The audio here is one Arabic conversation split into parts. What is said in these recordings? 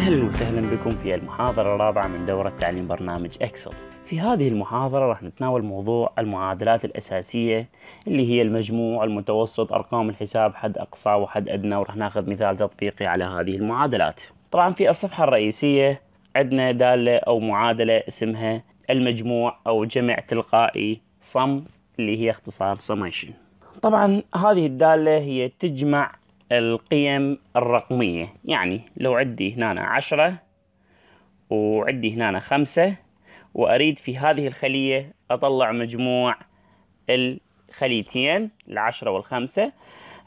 أهلا وسهلا بكم في المحاضرة الرابعة من دورة تعليم برنامج إكسل في هذه المحاضرة راح نتناول موضوع المعادلات الأساسية اللي هي المجموع المتوسط أرقام الحساب حد أقصى وحد أدنى وراح ناخذ مثال تطبيقي على هذه المعادلات طبعا في الصفحة الرئيسية عندنا دالة أو معادلة اسمها المجموع أو جمع تلقائي صم اللي هي اختصار summation طبعا هذه الدالة هي تجمع القيم الرقمية يعني لو عندي هنا عشرة وعندي هنا خمسة وأريد في هذه الخلية أطلع مجموع الخليتين العشرة والخمسة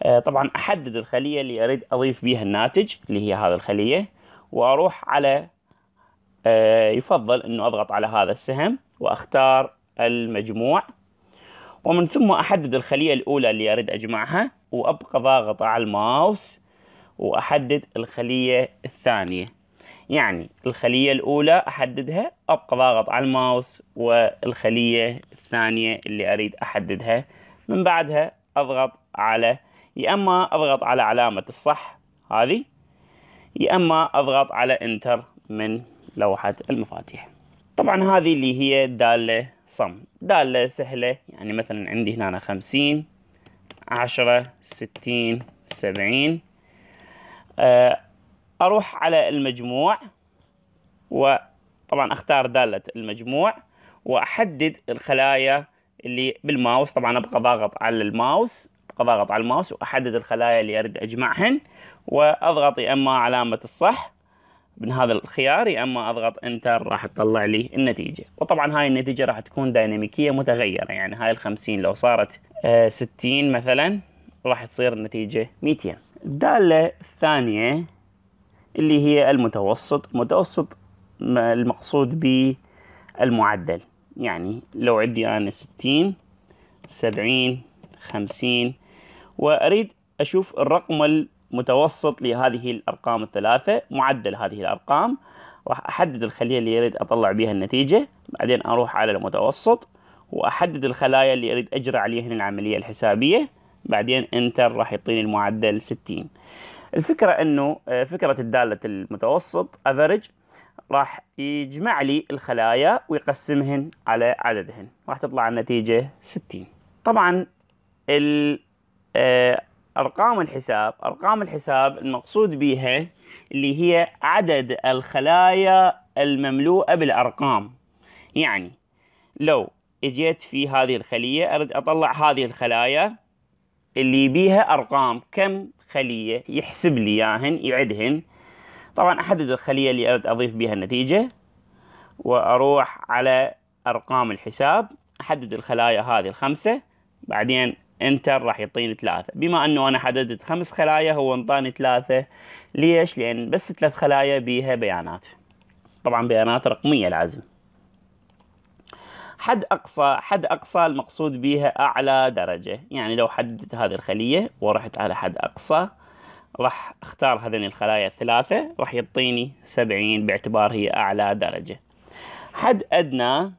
آه، طبعا أحدد الخلية اللي أريد أضيف بها الناتج اللي هي هذه الخلية وأروح على آه، يفضل أنه أضغط على هذا السهم وأختار المجموع ومن ثم أحدد الخلية الأولى اللي أريد أجمعها وابقى ضاغط على الماوس واحدد الخلية الثانية يعني الخلية الأولى أحددها أبقى ضاغط على الماوس والخلية الثانية اللي أريد أحددها من بعدها أضغط على يا إما أضغط على علامة الصح هذه يا إما أضغط على انتر من لوحة المفاتيح طبعا هذه اللي هي دالة صم دالة سهلة يعني مثلا عندي هنا خمسين عشرة ستين سبعين آه، أروح على المجموع وطبعا أختار دالة المجموع وأحدد الخلايا اللي بالماوس طبعا أبقى ضاغط على الماوس أبقى ضاغط على الماوس وأحدد الخلايا اللي أريد أجمعهن وأضغط يا إما علامة الصح من هذا الخيار يا اما اضغط انتر راح تطلع لي النتيجه وطبعا هاي النتيجه راح تكون ديناميكيه متغيره يعني هاي ال 50 لو صارت 60 آه، مثلا راح تصير النتيجه 200 الداله الثانيه اللي هي المتوسط المتوسط المقصود به المعدل يعني لو عندي انا 60 70 50 واريد اشوف الرقم متوسط لهذه الأرقام الثلاثة معدل هذه الأرقام راح أحدد الخلية اللي أريد أطلع بها النتيجة بعدين أروح على المتوسط وأحدد الخلايا اللي أريد أجرى عليهن العملية الحسابية بعدين انتر راح يعطيني المعدل 60 الفكرة انه آه، فكرة الدالة المتوسط افريج راح يجمع لي الخلايا ويقسمهن على عددهن راح تطلع النتيجة 60 طبعا ال آه، ارقام الحساب ارقام الحساب المقصود بها اللي هي عدد الخلايا المملوءه بالارقام يعني لو اجيت في هذه الخليه اريد اطلع هذه الخلايا اللي بيها ارقام كم خليه يحسب لي اياهن يعدهن طبعا احدد الخليه اللي اريد اضيف بها النتيجه واروح على ارقام الحساب احدد الخلايا هذه الخمسه بعدين انتر راح يعطيني ثلاثة بما انه انا حددت خمس خلايا هو انطاني ثلاثة ليش؟ لان بس ثلاث خلايا بيها بيانات طبعا بيانات رقمية لازم حد اقصى حد اقصى المقصود بيها اعلى درجة يعني لو حددت هذه الخلية ورحت على حد اقصى راح اختار هذين الخلايا الثلاثة راح يعطيني سبعين باعتبار هي اعلى درجة حد ادنى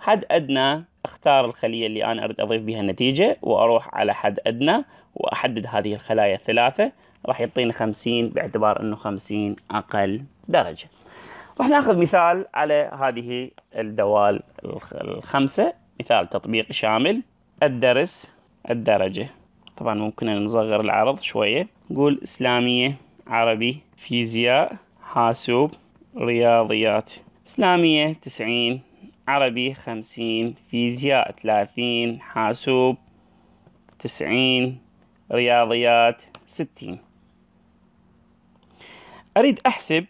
حد ادنى اختار الخليه اللي انا اريد اضيف بها النتيجه واروح على حد ادنى واحدد هذه الخلايا الثلاثه راح يعطينا 50 باعتبار انه 50 اقل درجه. راح ناخذ مثال على هذه الدوال الخمسه مثال تطبيق شامل الدرس الدرجه طبعا ممكن نصغر العرض شويه نقول اسلاميه عربي فيزياء حاسوب رياضيات اسلاميه 90 عربي خمسين فيزياء ثلاثين حاسوب تسعين رياضيات ستين أريد أحسب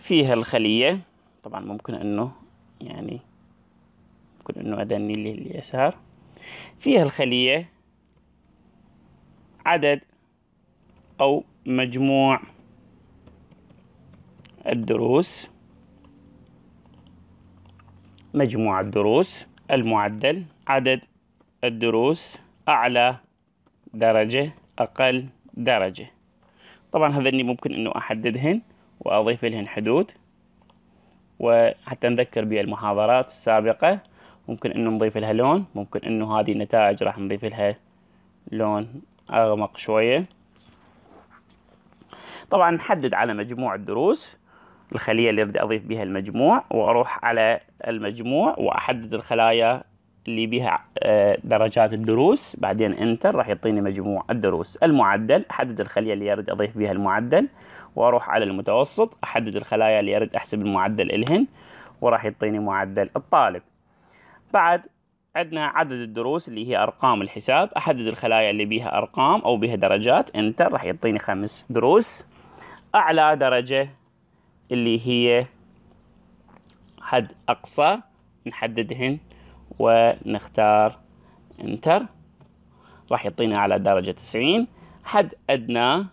فيها الخلية طبعا ممكن أنه يعني ممكن أنه أدني لليسار فيها الخلية عدد أو مجموع الدروس مجموع الدروس المعدل عدد الدروس أعلى درجة أقل درجة طبعا هذا اللي ممكن أنه أحددهن وأضيف لهن حدود وحتى نذكر بالمحاضرات السابقة ممكن أنه نضيف لها لون ممكن أنه هذه النتائج راح نضيف لها لون أغمق شوية طبعا نحدد على مجموع الدروس الخلية اللي بدي أضيف بها المجموع وأروح على المجموع وأحدد الخلايا اللي بها آه، درجات الدروس بعدين انتر راح يعطيني مجموع الدروس المعدل احدد الخليه اللي اريد اضيف بها المعدل واروح على المتوسط احدد الخلايا اللي اريد احسب المعدل الهن وراح يعطيني معدل الطالب بعد عندنا عدد الدروس اللي هي ارقام الحساب احدد الخلايا اللي بها ارقام او بها درجات انتر راح يعطيني خمس دروس اعلى درجه اللي هي حد أقصى نحددهن ونختار انتر راح يعطينا على درجة 90 حد أدنى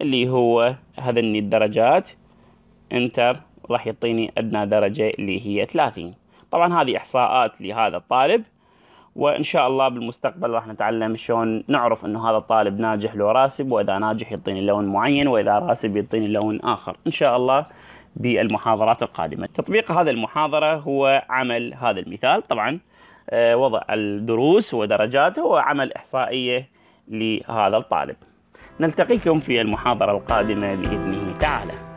اللي هو هذني الدرجات انتر راح يعطيني أدنى درجة اللي هي 30 طبعا هذه إحصاءات لهذا الطالب وان شاء الله بالمستقبل راح نتعلم شلون نعرف انه هذا الطالب ناجح لو راسب واذا ناجح يعطيني لون معين واذا راسب يعطيني لون اخر ان شاء الله بالمحاضرات القادمه تطبيق هذه المحاضره هو عمل هذا المثال طبعا آه، وضع الدروس ودرجاته وعمل احصائيه لهذا الطالب نلتقيكم في المحاضره القادمه باذنه تعالى